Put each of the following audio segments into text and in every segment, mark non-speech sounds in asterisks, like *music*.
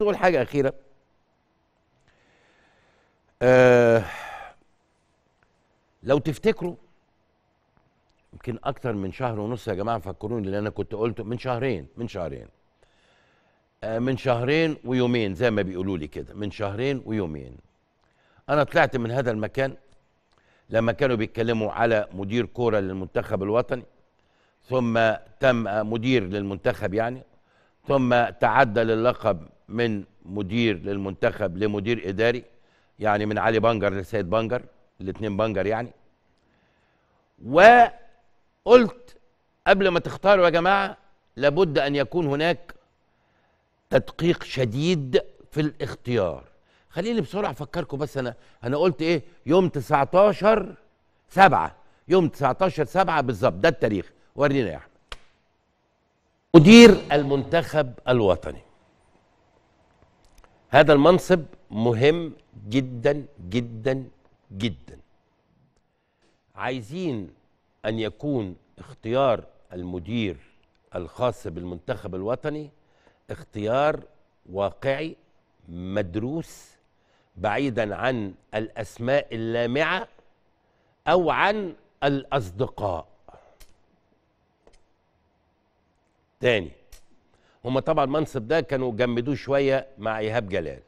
نقول حاجة أخيرة آه لو تفتكروا يمكن أكتر من شهر ونص يا جماعة فكروني اللي أنا كنت قلته من شهرين من شهرين آه من شهرين ويومين زي ما بيقولوا لي كده من شهرين ويومين أنا طلعت من هذا المكان لما كانوا بيتكلموا على مدير كورة للمنتخب الوطني ثم تم آه، مدير للمنتخب يعني ثم تعدل اللقب من مدير للمنتخب لمدير اداري يعني من علي بنجر لسيد بنجر الاثنين بنجر يعني وقلت قبل ما تختاروا يا جماعه لابد ان يكون هناك تدقيق شديد في الاختيار خليني بسرعه افكركم بس انا انا قلت ايه يوم 19 7 يوم 19 7 بالظبط ده التاريخ ورينا يا احمد مدير المنتخب الوطني هذا المنصب مهم جدا جدا جدا عايزين أن يكون اختيار المدير الخاص بالمنتخب الوطني اختيار واقعي مدروس بعيدا عن الأسماء اللامعة أو عن الأصدقاء تاني هما طبعا المنصب ده كانوا جمدوه شويه مع ايهاب جلال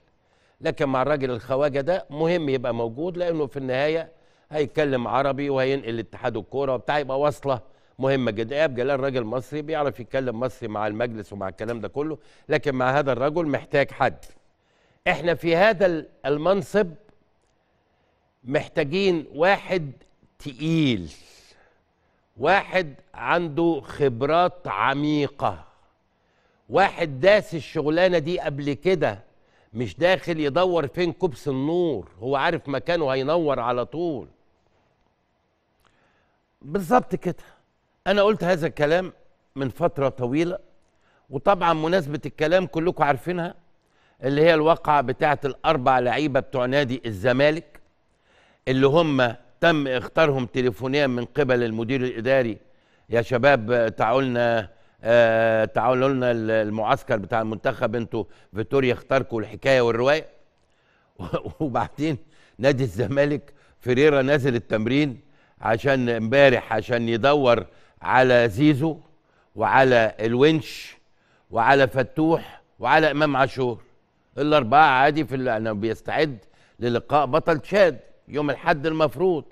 لكن مع الراجل الخواجه ده مهم يبقى موجود لانه في النهايه هيتكلم عربي وهينقل اتحاد الكوره وبتاع يبقى واصله مهمه جدا ايهاب جلال راجل مصري بيعرف يتكلم مصري مع المجلس ومع الكلام ده كله لكن مع هذا الرجل محتاج حد احنا في هذا المنصب محتاجين واحد تقيل واحد عنده خبرات عميقه واحد داس الشغلانه دي قبل كده مش داخل يدور فين كبس النور هو عارف مكانه هينور على طول بالظبط كده انا قلت هذا الكلام من فتره طويله وطبعا مناسبه الكلام كلكم عارفينها اللي هي الواقعه بتاعه الاربع لعيبه بتوع نادي الزمالك اللي هم تم اختارهم تليفونيا من قبل المدير الاداري يا شباب تعالوا آه، تعالوا لنا المعسكر بتاع المنتخب انتوا فيتوريا اختاركوا الحكايه والروايه *laughs* وبعدين نادي الزمالك فيريرا نازل التمرين عشان امبارح عشان يدور على زيزو وعلى الونش وعلى فتوح وعلى امام عاشور الاربعه عادي في اللي انا بيستعد للقاء بطل تشاد يوم الحد المفروض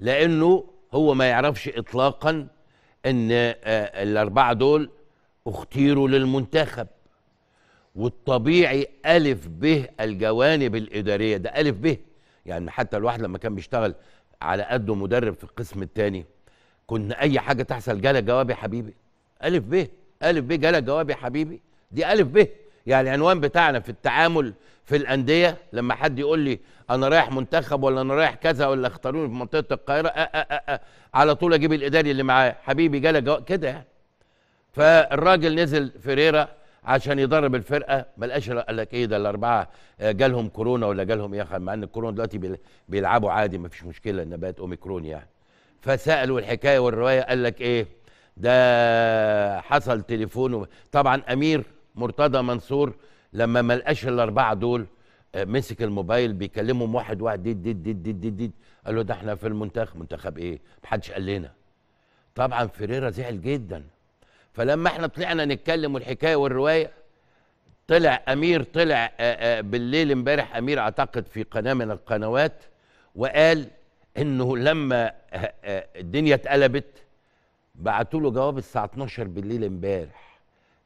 لانه هو ما يعرفش اطلاقا ان آه، الاربعه دول اختيروا للمنتخب والطبيعي الف به الجوانب الاداريه ده الف به يعني حتى الواحد لما كان بيشتغل على قده مدرب في القسم الثاني كنا اي حاجه تحصل جالك جواب يا حبيبي الف به الف به جالك جواب يا حبيبي دي الف به يعني العنوان بتاعنا في التعامل في الانديه لما حد يقول لي انا رايح منتخب ولا انا رايح كذا ولا اختاروني في منطقه القاهره أه أه أه على طول اجيب الاداري اللي معاه حبيبي جالك جو... كده يعني فالراجل نزل فيريرا عشان يدرب الفرقه ما لقاش قال لك ايه ده الاربعه آه، جالهم كورونا ولا جالهم ايه مع ان الكورونا دلوقتي بيلعبوا عادي ما فيش مشكله النبات اوميكرون يعني فسالوا الحكايه والروايه قال لك ايه ده حصل تليفون طبعا امير مرتضى منصور لما ما لقاش الاربعه دول آه، مسك الموبايل بيكلمهم واحد واحد ديد ديد ديد ديد ديد, ديد. قال له ده احنا في المنتخب منتخب ايه؟ محدش قال لنا. طبعا فريرا زعل جدا فلما احنا طلعنا نتكلم والحكايه والروايه طلع امير طلع آه، آه، بالليل امبارح امير اعتقد في قناه من القنوات وقال انه لما الدنيا اتقلبت بعتوا له جواب الساعه 12 بالليل امبارح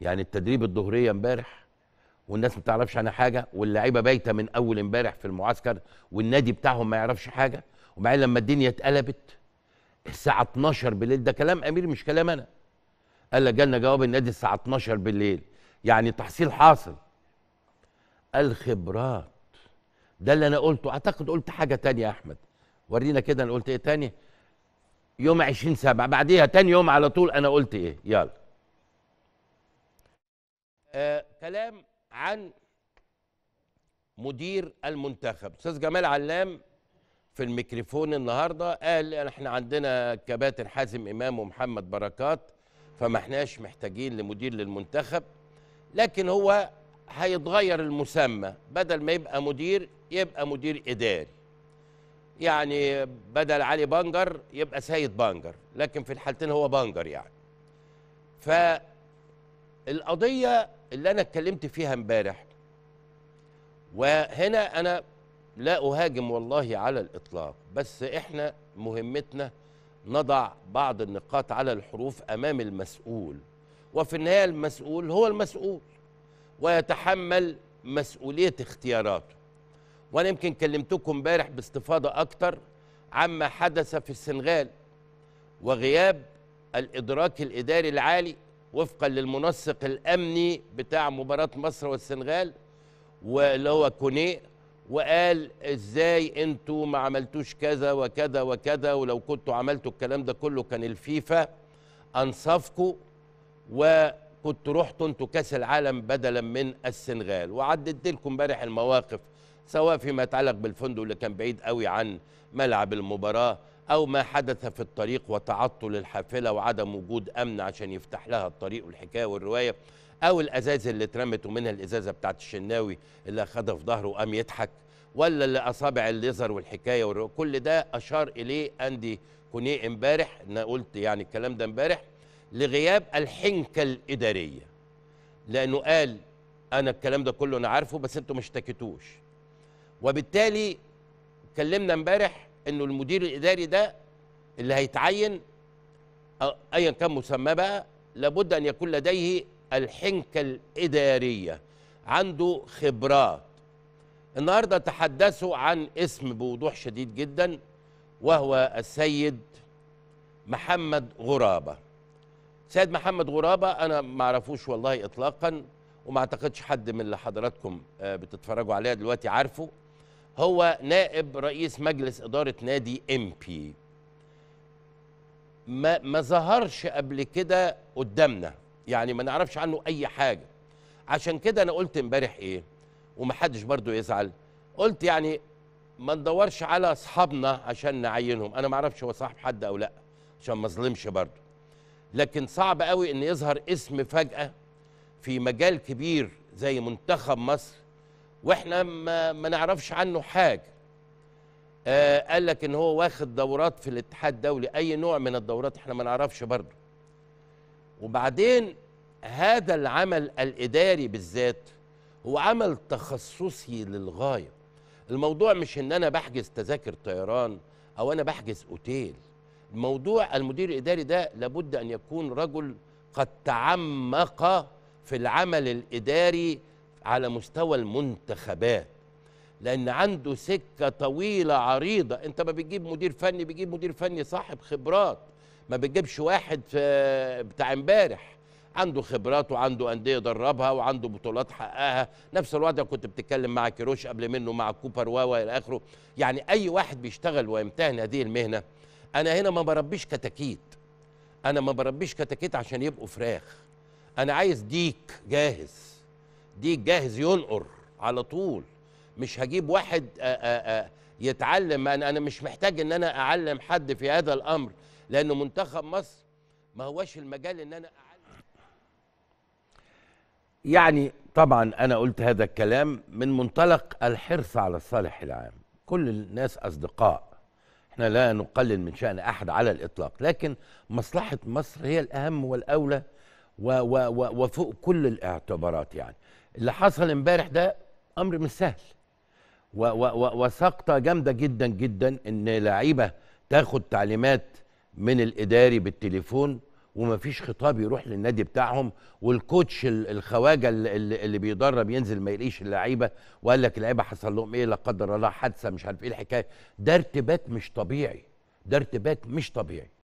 يعني التدريب الظهريه امبارح والناس ما بتعرفش عنها حاجه واللعيبه بايته من اول امبارح في المعسكر والنادي بتاعهم ما يعرفش حاجه وبعدين لما الدنيا اتقلبت الساعه 12 بالليل ده كلام امير مش كلام انا قال لك جالنا جواب النادي الساعه 12 بالليل يعني تحصيل حاصل الخبرات ده اللي انا قلته اعتقد قلت حاجه تانية يا احمد ورينا كده انا قلت ايه تاني يوم 20 سبعة بعديها تاني يوم على طول انا قلت ايه يلا آه كلام عن مدير المنتخب استاذ جمال علام في الميكروفون النهارده قال احنا عندنا كباتن حازم امام ومحمد بركات فما احناش محتاجين لمدير للمنتخب لكن هو هيتغير المسمى بدل ما يبقى مدير يبقى مدير اداري يعني بدل علي بنجر يبقى سيد بنجر لكن في الحالتين هو بنجر يعني فالقضيه اللي انا اتكلمت فيها امبارح وهنا انا لا اهاجم والله على الاطلاق بس احنا مهمتنا نضع بعض النقاط على الحروف امام المسؤول وفي النهايه المسؤول هو المسؤول ويتحمل مسؤوليه اختياراته وانا يمكن كلمتكم امبارح باستفاضه اكتر عما حدث في السنغال وغياب الادراك الاداري العالي وفقا للمنسق الامني بتاع مباراه مصر والسنغال واللي هو كونيه وقال ازاي انتوا ما عملتوش كذا وكذا وكذا ولو كنتوا عملتوا الكلام ده كله كان الفيفا انصفكوا وكنتوا رحتوا انتوا كاس العالم بدلا من السنغال وعددت لكم امبارح المواقف سواء فيما يتعلق بالفندق اللي كان بعيد قوي عن ملعب المباراه أو ما حدث في الطريق وتعطل الحافلة وعدم وجود أمن عشان يفتح لها الطريق والحكاية والرواية أو الأزاز اللي اترمت ومنها الإزازة بتاعت الشناوي اللي أخدها في ظهره وقام يضحك ولا اللي أصابع الليزر والحكاية والرواية كل ده أشار إليه أندي كونيه امبارح أنا قلت يعني الكلام ده امبارح لغياب الحنكة الإدارية لأنه قال أنا الكلام ده كله أنا عارفه بس أنتوا ما اشتكيتوش وبالتالي اتكلمنا امبارح انه المدير الاداري ده اللي هيتعين ايا كان مسماه بقى لابد ان يكون لديه الحنكه الاداريه عنده خبرات النهارده تحدثوا عن اسم بوضوح شديد جدا وهو السيد محمد غرابه سيد محمد غرابه انا ما اعرفوش والله اطلاقا وما اعتقدش حد من اللي حضراتكم آه، بتتفرجوا عليها دلوقتي عارفه هو نائب رئيس مجلس إدارة نادي ام بي ما ما ظهرش قبل كده قدامنا يعني ما نعرفش عنه أي حاجة عشان كده أنا قلت امبارح إيه ومحدش برضو يزعل قلت يعني ما ندورش على أصحابنا عشان نعينهم أنا ما أعرفش هو صاحب حد أو لأ عشان ما أظلمش برضو لكن صعب قوي إن يظهر اسم فجأة في مجال كبير زي منتخب مصر واحنا ما, ما نعرفش عنه حاجه آه قال لك ان هو واخد دورات في الاتحاد الدولي اي نوع من الدورات احنا ما نعرفش برضه وبعدين هذا العمل الاداري بالذات هو عمل تخصصي للغايه الموضوع مش ان انا بحجز تذاكر طيران او انا بحجز اوتيل الموضوع المدير الاداري ده لابد ان يكون رجل قد تعمق في العمل الاداري على مستوى المنتخبات لان عنده سكه طويله عريضه انت ما بتجيب مدير فني بيجيب مدير فني صاحب خبرات ما بتجيبش واحد بتاع امبارح عنده خبرات وعنده انديه دربها وعنده بطولات حققها نفس الوضع كنت بتتكلم مع كيروش قبل منه مع كوبر واوا الى اخره يعني اي واحد بيشتغل ويمتهن هذه المهنه انا هنا ما بربيش كتاكيت انا ما بربيش كتاكيت عشان يبقوا فراخ انا عايز ديك جاهز دي جاهز ينقر على طول مش هجيب واحد آآ آه، آآ آه، آه، يتعلم أنا, أنا مش محتاج إن أنا أعلم حد في هذا الأمر لأن منتخب مصر ما هواش المجال إن أنا أعلم يعني طبعا أنا قلت هذا الكلام من منطلق الحرص على الصالح العام كل الناس أصدقاء احنا لا نقلل من شأن أحد على الإطلاق لكن مصلحة مصر هي الأهم والأولى و و و وفوق كل الاعتبارات يعني اللي حصل امبارح ده امر مش سهل وسقطه جامده جدا جدا ان لعيبه تاخد تعليمات من الاداري بالتليفون ومفيش خطاب يروح للنادي بتاعهم والكوتش الخواجه اللي, اللي بيدرب ينزل ما يلاقيش اللعيبه وقال لك اللعيبه حصل لهم ايه لا قدر الله حادثه مش عارف ايه الحكايه ده ارتباك مش طبيعي ده ارتباك مش طبيعي